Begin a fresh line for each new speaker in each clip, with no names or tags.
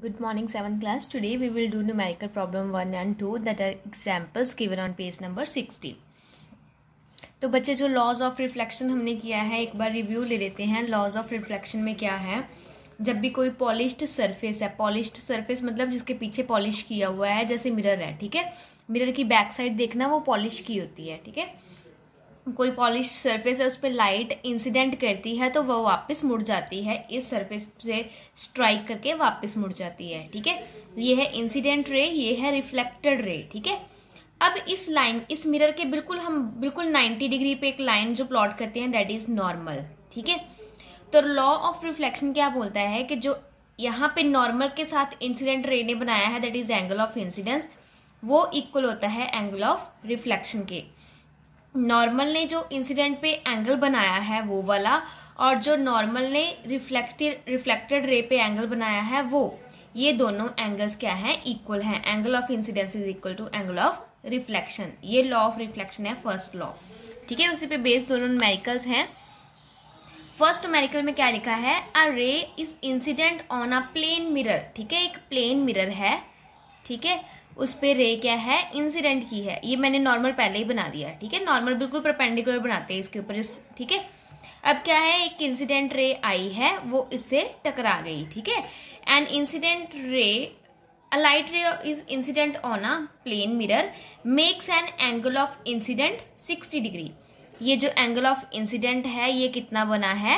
Good morning 7th class. Today we will do numerical problem 1 and 2 that are examples given on page number 60. तो बच्चे जो laws of reflection हमने किया है एक बार रिव्यू ले लेते हैं लॉज ऑफ रिफ्लेक्शन में क्या है जब भी कोई पॉलिश्ड सरफेस है पॉलिश्ड सरफेस मतलब जिसके पीछे पॉलिश किया हुआ है जैसे मिरर है ठीक है मिरर की बैक साइड देखना वो पॉलिश की होती है ठीक है कोई पॉलिश सरफेस है उस पर लाइट इंसिडेंट करती है तो वह वापस मुड़ जाती है इस सरफेस से स्ट्राइक करके वापस मुड़ जाती है ठीक है ये है इंसिडेंट रे ये है रिफ्लेक्टेड रे ठीक है अब इस लाइन इस मिरर के बिल्कुल हम बिल्कुल 90 डिग्री पे एक लाइन जो प्लॉट करते हैं दैट इज नॉर्मल ठीक है तो लॉ ऑफ रिफ्लेक्शन क्या बोलता है कि जो यहाँ पे नॉर्मल के साथ इंसिडेंट रे ने बनाया है that is angle of incidence वो इक्वल होता है एंगल ऑफ रिफ्लेक्शन के नॉर्मल ने जो इंसिडेंट पे एंगल बनाया है वो वाला और जो नॉर्मल ने रिफ्लेक्टेड रिफ्लेक्टेड रे पे एंगल बनाया है वो ये दोनों एंगल्स क्या हैं इक्वल हैं angle of incidence is equal to angle of reflection ये लॉ ऑफ रिफ्लेक्शन है फर्स्ट लॉ ठीक है उसी पे बेस्ड दोनों मेरिकल्स हैं फर्स्ट मेरिकल में क्या लिखा है a ray is incident on a plane mirror ठीक है एक प्लेन मिरर है ठीक है उस पर रे क्या है इंसिडेंट की है ये मैंने नॉर्मल पहले ही बना दिया ठीक है नॉर्मल बिल्कुल परपेंडिकुलर बनाते हैं इसके ऊपर ठीक है अब क्या है एक इंसिडेंट रे आई है वो इससे टकरा गई ठीक है and incident ray a light ray is incident on a plane mirror makes an angle of incident 60 ये जो एंगल ऑफ इंसिडेंट है ये कितना बना है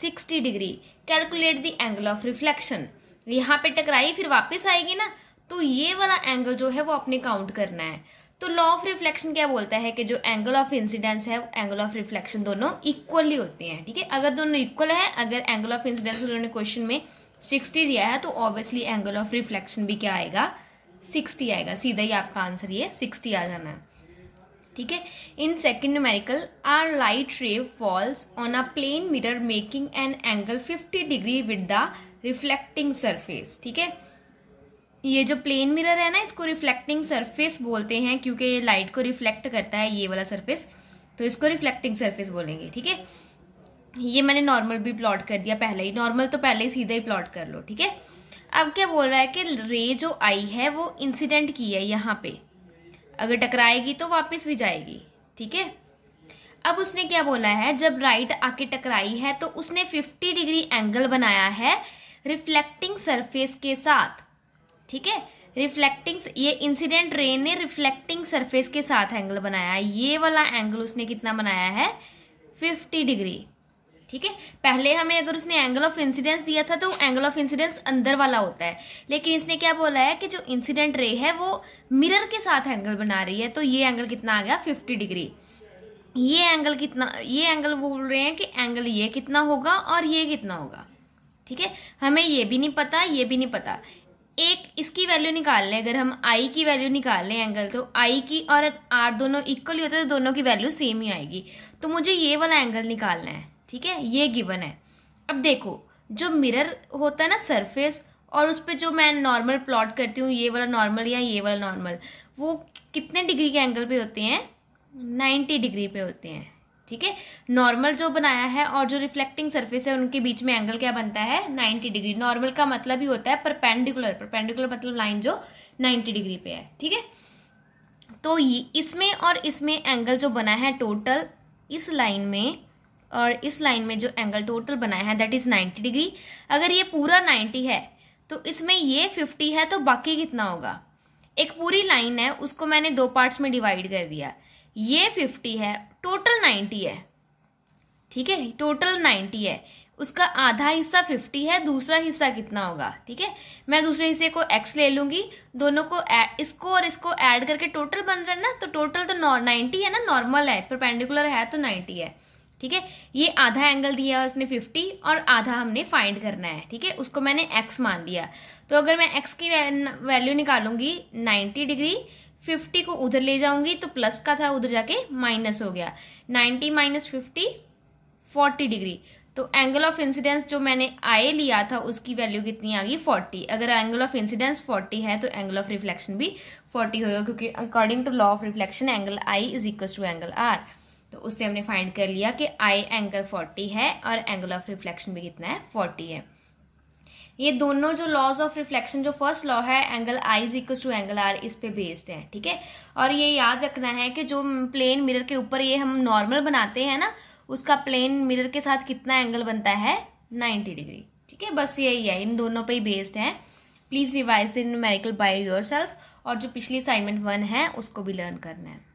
60 degree calculate the angle of reflection यहाँ पे टकराई फिर वापस आएगी ना तो ये वाला एंगल जो है वो आपने काउंट करना है तो लॉ ऑफ रिफ्लेक्शन क्या बोलता है कि जो एंगल ऑफ इंसिडेंस है एंगल ऑफ रिफ्लेक्शन दोनों इक्वली होते हैं ठीक है थीके? अगर दोनों इक्वल है अगर एंगल ऑफ इंसिडेंस उन्होंने क्वेश्चन में सिक्सटी दिया है तो ऑब्वियसली एंगल ऑफ रिफ्लेक्शन भी क्या आएगा सिक्सटी आएगा सीधा ही आपका आंसर ये सिक्सटी आ जाना है ठीक है in second numerical are light rays falls on a plane mirror making an angle fifty degree with the reflecting surface ठीक है ये जो प्लेन मिरर है ना इसको रिफ्लेक्टिंग सरफेस बोलते हैं क्योंकि ये लाइट को रिफ्लेक्ट करता है ये वाला सरफेस तो इसको रिफ्लेक्टिंग सरफेस बोलेंगे ठीक है ये मैंने नॉर्मल भी प्लॉट कर दिया पहले ही नॉर्मल तो पहले ही सीधा ही प्लॉट कर लो ठीक है अब क्या बोल रहा है कि रे जो आई है वो इंसिडेंट की है यहाँ पे अगर टकराएगी तो वापस भी जाएगी ठीक है अब उसने क्या बोला है जब राइट आके टकराई है तो उसने 50 डिग्री एंगल बनाया है रिफ्लेक्टिंग सरफेस के साथ ठीक है रिफ्लेक्टिंग ये इंसिडेंट रे ने रिफ्लेक्टिंग सरफेस के साथ एंगल बनाया है ये वाला एंगल उसने कितना बनाया है फिफ्टी डिग्री ठीक है पहले हमें अगर उसने एंगल ऑफ इंसिडेंस दिया था तो एंगल ऑफ इंसिडेंस अंदर वाला होता है लेकिन इसने क्या बोला है कि जो इंसिडेंट रे है वो मिरर के साथ एंगल बना रही है तो ये एंगल कितना आ गया फिफ्टी डिग्री ये एंगल कितना ये एंगल वो बोल रहे हैं कि एंगल ये कितना होगा और ये कितना होगा ठीक है हमें ये भी नहीं पता ये भी नहीं पता एक इसकी वैल्यू निकाल लें अगर हम आई की वैल्यू निकाल लें एंगल तो आई की और आर दोनों इक्वल ही होते हैं तो दोनों की वैल्यू सेम ही आएगी तो मुझे ये वाला एंगल निकालना है ठीक है ये गिवन है अब देखो जो मिरर होता है ना सरफेस और उस पर जो मैं नॉर्मल प्लॉट करती हूँ ये वाला नॉर्मल या ये वाला नॉर्मल वो कितने डिग्री के एंगल पे होते हैं नाइन्टी डिग्री पे होते हैं ठीक है नॉर्मल जो बनाया है और जो रिफ्लेक्टिंग सरफेस है उनके बीच में एंगल क्या बनता है 90 डिग्री नॉर्मल का मतलब ही होता है परपेंडिकुलर परपेंडिकुलर मतलब लाइन जो 90 डिग्री पे है ठीक है तो इसमें और इसमें एंगल जो बना है टोटल इस लाइन में और इस लाइन में जो एंगल टोटल बनाया है दैट इज़ नाइन्टी डिग्री अगर ये पूरा नाइन्टी है तो इसमें ये फिफ्टी है तो बाकी कितना होगा एक पूरी लाइन है उसको मैंने दो पार्ट्स में डिवाइड कर दिया ये फिफ्टी है टोटल नाइन्टी है ठीक है टोटल नाइन्टी है उसका आधा हिस्सा फिफ्टी है दूसरा हिस्सा कितना होगा ठीक है मैं दूसरे हिस्से को एक्स ले लूंगी दोनों को इसको और इसको ऐड करके टोटल बन रहा है ना तो टोटल तो नाइन्टी है ना नॉर्मल है परपेंडिकुलर है तो नाइन्टी है ठीक है ये आधा एंगल दिया है उसने फिफ्टी और आधा हमने फाइंड करना है ठीक है उसको मैंने एक्स मान लिया तो अगर मैं एक्स की वैल्यू निकालूंगी नाइन्टी डिग्री फिफ्टी को उधर ले जाऊंगी तो प्लस का था उधर जाके माइनस हो गया 90 माइनस फिफ्टी फोर्टी डिग्री तो एंगल ऑफ इंसिडेंस जो मैंने आए लिया था उसकी वैल्यू कितनी आ गई फोर्टी अगर एंगल ऑफ इंसिडेंस फोर्टी है तो एंगल ऑफ रिफ्लेक्शन भी फोर्टी होगा क्योंकि according to law of reflection angle i is equal to angle r तो उससे हमने फाइंड कर लिया कि आई एंगल फोर्टी है और एंगल ऑफ रिफ्लेक्शन भी कितना है फोर्टी है ये दोनों जो लॉज ऑफ रिफ्लेक्शन जो फर्स्ट लॉ है angle i is equal to angle r इस पे बेस्ड है ठीक है और ये याद रखना है कि जो प्लेन मिरर के ऊपर ये हम नॉर्मल बनाते हैं ना उसका प्लेन मिरर के साथ कितना एंगल बनता है नाइन्टी डिग्री ठीक है बस यही है इन दोनों पे ही बेस्ड है please revise the numerical by your और जो पिछली असाइनमेंट वन है उसको भी लर्न करना है